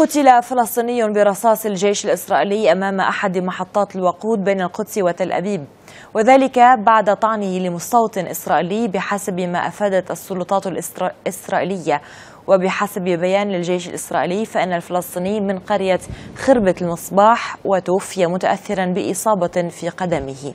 قتل فلسطيني برصاص الجيش الإسرائيلي أمام أحد محطات الوقود بين القدس وتل أبيب وذلك بعد طعنه لمستوطن إسرائيلي بحسب ما أفادت السلطات الإسرائيلية وبحسب بيان للجيش الإسرائيلي فإن الفلسطيني من قرية خربة المصباح وتوفي متأثرا بإصابة في قدمه